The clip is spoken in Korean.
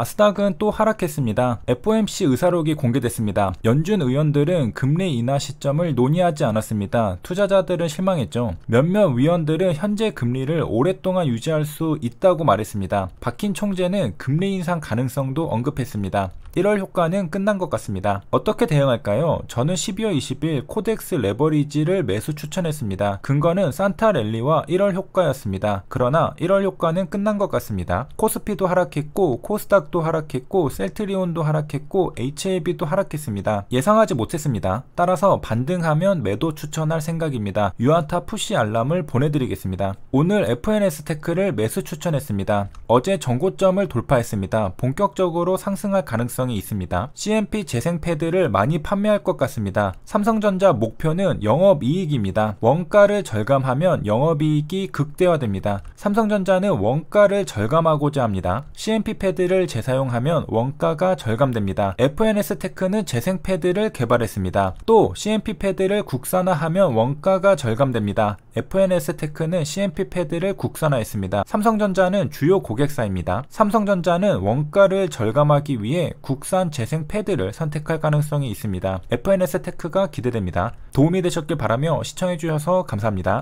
아스닥은 또 하락했습니다. FOMC 의사록이 공개됐습니다. 연준 의원들은 금리 인하 시점을 논의하지 않았습니다. 투자자들은 실망했죠. 몇몇 위원들은 현재 금리를 오랫동안 유지할 수 있다고 말했습니다. 박힌 총재는 금리 인상 가능성도 언급했습니다. 1월 효과는 끝난 것 같습니다. 어떻게 대응할까요? 저는 12월 20일 코덱스 레버리지를 매수 추천했습니다. 근거는 산타 랠리와 1월 효과였습니다. 그러나 1월 효과는 끝난 것 같습니다. 코스피도 하락했고 코스닥 코스닥도 하락했고 셀트리온도 하락했고 HLB도 하락했습니다. 예상하지 못했습니다. 따라서 반등하면 매도 추천할 생각입니다. 유아타 푸시 알람을 보내드리겠습니다. 오늘 FNS 테크를 매수 추천했습니다. 어제 전고점을 돌파했습니다. 본격적으로 상승할 가능성이 있습니다. CMP 재생 패드를 많이 판매할 것 같습니다. 삼성전자 목표는 영업이익입니다. 원가를 절감하면 영업이익이 극대화됩니다. 삼성전자는 원가를 절감하고자 합니다. CMP 패드를 재사용하면 원가가 절감됩니다. FNS 테크는 재생 패드를 개발했습니다. 또 CMP 패드를 국산화하면 원가가 절감됩니다. FNS 테크는 CMP 패드를 국산화했습니다. 삼성전자는 주요 고객사입니다. 삼성전자는 원가를 절감하기 위해 국산 재생 패드를 선택할 가능성이 있습니다. FNS 테크가 기대됩니다. 도움이 되셨길 바라며 시청해주셔서 감사합니다.